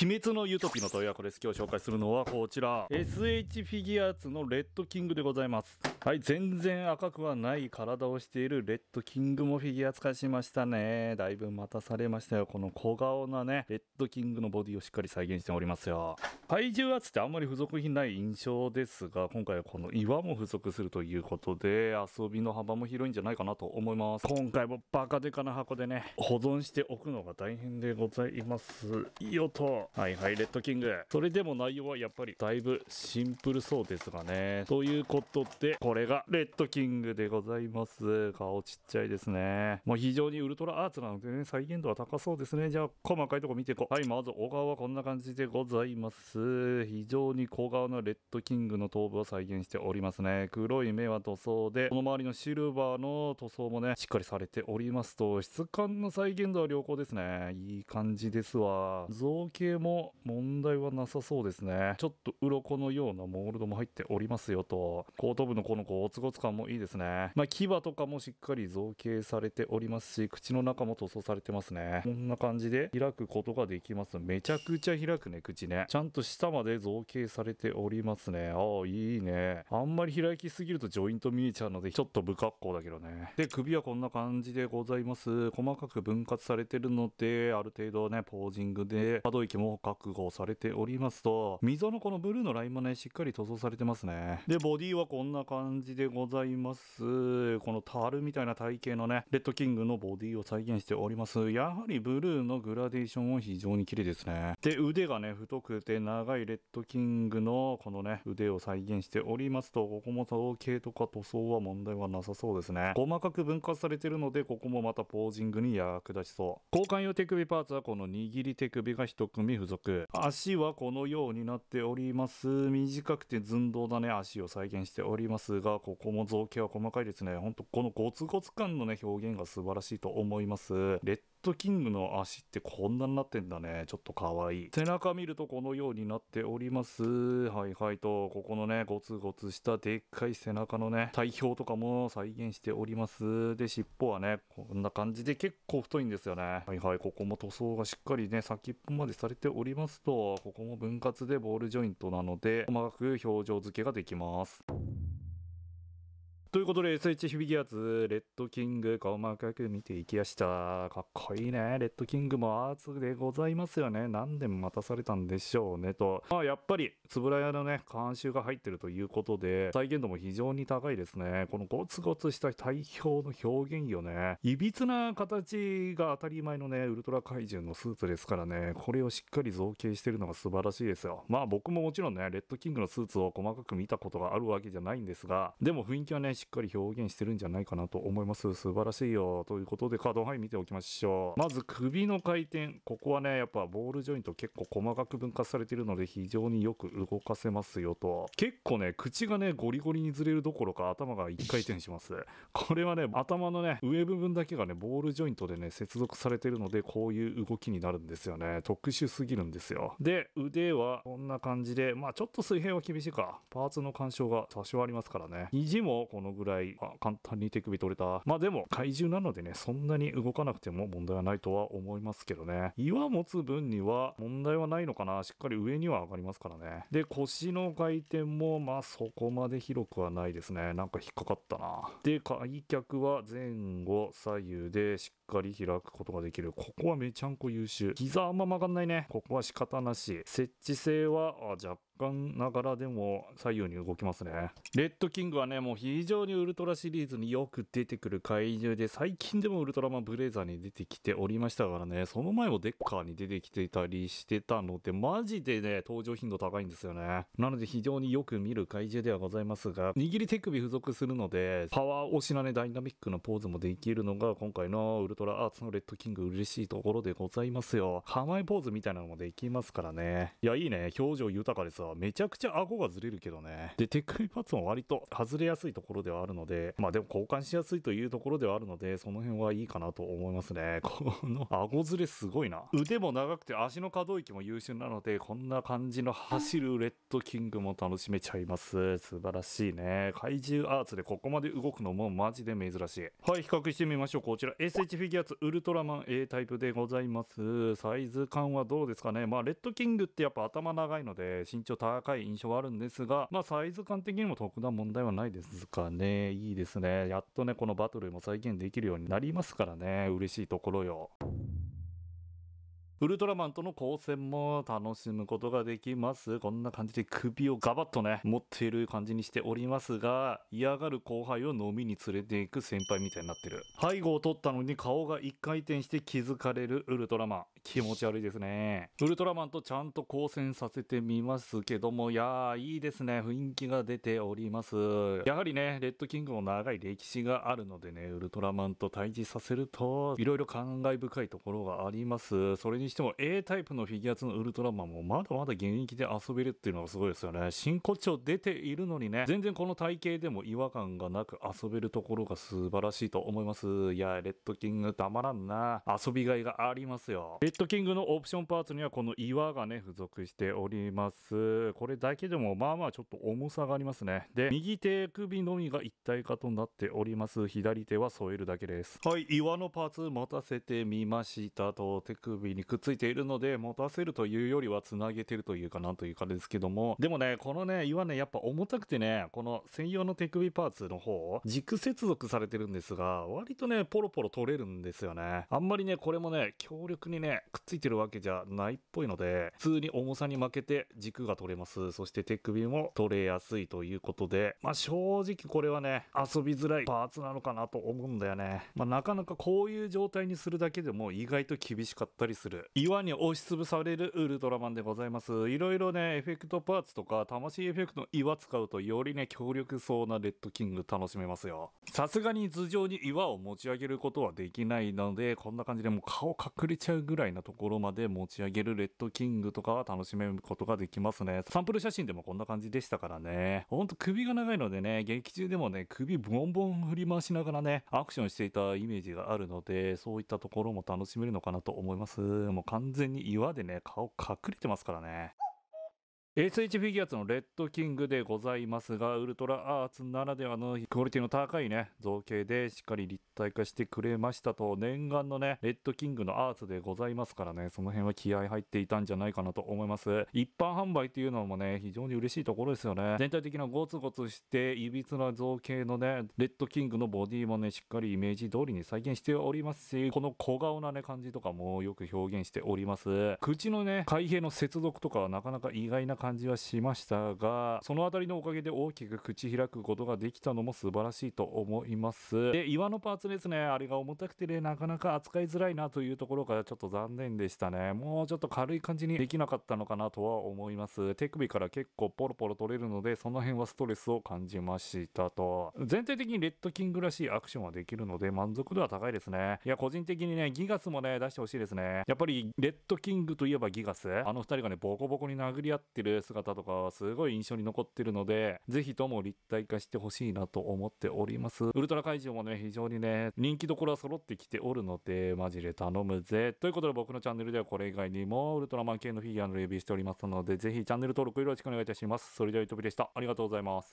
鬼滅のユトピの問いわせです。今日紹介するのはこちら。SH フィギュアーツのレッドキングでございます。はい、全然赤くはない体をしているレッドキングもフィギュア化しましたね。だいぶ待たされましたよ。この小顔なね、レッドキングのボディをしっかり再現しておりますよ。怪獣圧ってあんまり付属品ない印象ですが、今回はこの岩も付属するということで、遊びの幅も広いんじゃないかなと思います。今回もバカデカな箱でね、保存しておくのが大変でございます。よと。はいはい、レッドキング。それでも内容はやっぱりだいぶシンプルそうですがね。ということで、これがレッドキングでございます。顔ちっちゃいですね。まあ非常にウルトラアーツなのでね、再現度は高そうですね。じゃあ、細かいとこ見ていこう。はい、まず小顔はこんな感じでございます。非常に小顔なレッドキングの頭部を再現しておりますね。黒い目は塗装で、この周りのシルバーの塗装もね、しっかりされておりますと、質感の再現度は良好ですね。いい感じですわ。造形も問題はなさそうですね。ちょっと鱗のようなモールドも入っておりますよと。後頭部のこのゴツゴツ感もいいですね。まあ、牙とかもしっかり造形されておりますし、口の中も塗装されてますね。こんな感じで開くことができます。めちゃくちゃ開くね、口ね。ちゃんと下まで造形されておりますね。ああ、いいね。あんまり開きすぎるとジョイント見えちゃうので、ちょっと不格好だけどね。で、首はこんな感じでございます。細かく分割されてるので、ある程度ね、ポージングで、可動域も納覚悟されておりますと、溝のこのブルーのラインもね、しっかり塗装されてますね。で、ボディはこんな感じでございます。この樽みたいな体型のね、レッドキングのボディを再現しております。やはりブルーのグラデーションは非常に綺麗ですね。で、腕がね、太くて長いレッドキングのこのね、腕を再現しておりますと、ここも造形とか塗装は問題はなさそうですね。細かく分割されてるので、ここもまたポージングに役立ちそう。交換用手首パーツはこの握り手首が1組付属。足はこのようになっております。短くて寸胴だね足を再現しておりますが、ここも造形は細かいですね。ほんと、このゴツゴツ感のね、表現が素晴らしいと思います。レットキングの足ってこんなになってんだね。ちょっと可愛い。背中見るとこのようになっております。はいはいと、ここのね、ゴツゴツしたでっかい背中のね、体表とかも再現しております。で、尻尾はね、こんな感じで結構太いんですよね。はいはい、ここも塗装がしっかりね、先っぽまでされておりますと、ここも分割でボールジョイントなので、細かく表情付けができます。ということで SH 響きズ、レッドキング細かく見ていきやしたかっこいいねレッドキングもアーツでございますよね何年待たされたんでしょうねとまあやっぱり円谷のね監修が入ってるということで再現度も非常に高いですねこのゴツゴツした体表の表現よねいびつな形が当たり前のねウルトラ怪獣のスーツですからねこれをしっかり造形してるのが素晴らしいですよまあ僕ももちろんねレッドキングのスーツを細かく見たことがあるわけじゃないんですがでも雰囲気はねしっかり表現してるんじゃないかなと思います。素晴らしいよ。ということで、カード範囲見ておきましょう。まず、首の回転。ここはね、やっぱボールジョイント結構細かく分割されてるので、非常によく動かせますよと。結構ね、口がね、ゴリゴリにずれるどころか、頭が一回転します。これはね、頭のね、上部分だけがね、ボールジョイントでね、接続されてるので、こういう動きになるんですよね。特殊すぎるんですよ。で、腕はこんな感じで、まあちょっと水平は厳しいか。パーツの干渉が多少ありますからね。肘もこののぐらい、まあ、簡単に手首取れた。まあでも、怪獣なのでね、そんなに動かなくても問題はないとは思いますけどね。岩持つ分には問題はないのかな。しっかり上には上がりますからね。で、腰の回転も、まあそこまで広くはないですね。なんか引っかかったな。で、開脚は前後左右でしっかり開くことができる。ここはめちゃんこ優秀。膝あんま曲がんないね。ここは仕方なし。設置性は、あ若干ながらでも左右に動きますね。レッドキングはね、もう非常にウルトラシリーズによく出てくる怪獣で、最近でもウルトラマンブレイザーに出てきておりましたからね、その前もデッカーに出てきていたりしてたので、マジでね、登場頻度高いんですよね。なので非常によく見る怪獣ではございますが、握り手首付属するので、パワー押しなね、ダイナミックなポーズもできるのが、今回のウルトラトラアーツのレッドキング嬉しいところでございますよ。構えポーズみたいなのもできますからね。いや、いいね。表情豊かでさ、めちゃくちゃ顎がずれるけどね。で、手首パーツも割と外れやすいところではあるので、まあでも交換しやすいというところではあるので、その辺はいいかなと思いますね。この顎ずれすごいな。腕も長くて足の可動域も優秀なので、こんな感じの走るレッドキングも楽しめちゃいます。素晴らしいね。怪獣アーツでここまで動くのもマジで珍しい。はい、比較してみましょう。こちら SH フィ気圧ウルトラマン A タイプでございます。サイズ感はどうですかね。まあ、レッドキングってやっぱ頭長いので身長高い印象はあるんですが、まあ、サイズ感的にも特段問題はないですかね。いいですね。やっとね、このバトルも再現できるようになりますからね。嬉しいところよ。ウルトラマンとの交戦も楽しむことができます。こんな感じで首をガバッとね、持っている感じにしておりますが、嫌がる後輩を飲みに連れていく先輩みたいになってる。背後を取ったのに顔が一回転して気づかれるウルトラマン。気持ち悪いですね。ウルトラマンとちゃんと交戦させてみますけども、いやー、いいですね。雰囲気が出ております。やはりね、レッドキングも長い歴史があるのでね、ウルトラマンと対峙させると、いろいろ感慨深いところがあります。それににしても A タイプのフィギュアツのウルトラマンもまだまだ現役で遊べるっていうのがすごいですよね。真骨頂出ているのにね、全然この体型でも違和感がなく遊べるところが素晴らしいと思います。いや、レッドキングたまらんな。遊びがいがありますよ。レッドキングのオプションパーツにはこの岩がね、付属しております。これだけでもまあまあちょっと重さがありますね。で、右手首のみが一体化となっております。左手は添えるだけです。はい、岩のパーツ持たせてみましたと、手首にくっついているので、持たせるというよりは繋げてるというかなんというかですけども、でもね、このね、岩ね、やっぱ重たくてね、この専用の手首パーツの方、軸接続されてるんですが、割とね、ポロポロ取れるんですよね。あんまりね、これもね、強力にね、くっついてるわけじゃないっぽいので、普通に重さに負けて軸が取れます。そして手首も取れやすいということで、まあ正直これはね、遊びづらいパーツなのかなと思うんだよね。まあなかなかこういう状態にするだけでも意外と厳しかったりする。岩に押しつぶされるウルトラマンでございます。いろいろね、エフェクトパーツとか、魂エフェクトの岩使うと、よりね、強力そうなレッドキング楽しめますよ。さすがに頭上に岩を持ち上げることはできないので、こんな感じでもう顔隠れちゃうぐらいなところまで持ち上げるレッドキングとかは楽しめることができますね。サンプル写真でもこんな感じでしたからね。ほんと首が長いのでね、劇中でもね、首ボンボン振り回しながらね、アクションしていたイメージがあるので、そういったところも楽しめるのかなと思います。も完全に岩でね、顔隠れてますからね。SH フィギュアーツのレッドキングでございますが、ウルトラアーツならではのクオリティの高いね、造形でしっかり立体化してくれましたと、念願のね、レッドキングのアーツでございますからね、その辺は気合入っていたんじゃないかなと思います。一般販売っていうのもね、非常に嬉しいところですよね。全体的なゴツゴツして、いびつな造形のね、レッドキングのボディもね、しっかりイメージ通りに再現しておりますし、この小顔なね、感じとかもよく表現しております。口のね、開閉の接続とかはなかなか意外な感じ感じはしましたが、そのあたりのおかげで大きく口開くことができたのも素晴らしいと思います。で、岩のパーツですね。あれが重たくてね、なかなか扱いづらいなというところがちょっと残念でしたね。もうちょっと軽い感じにできなかったのかなとは思います。手首から結構ポロポロ取れるので、その辺はストレスを感じましたと。全体的にレッドキングらしいアクションはできるので、満足度は高いですね。いや、個人的にね、ギガスもね、出してほしいですね。やっぱり、レッドキングといえばギガス。あの2人がね、ボコボコに殴り合ってるる姿とかはすごい印象に残ってるので、ぜひとも立体化してほしいなと思っております。ウルトラ怪獣もね、非常にね、人気どころは揃ってきておるので、マジで頼むぜ。ということで僕のチャンネルではこれ以外にも、ウルトラマン系のフィギュアのレビューしておりますので、ぜひチャンネル登録よろしくお願いいたします。それでは、ゆとびでした。ありがとうございます。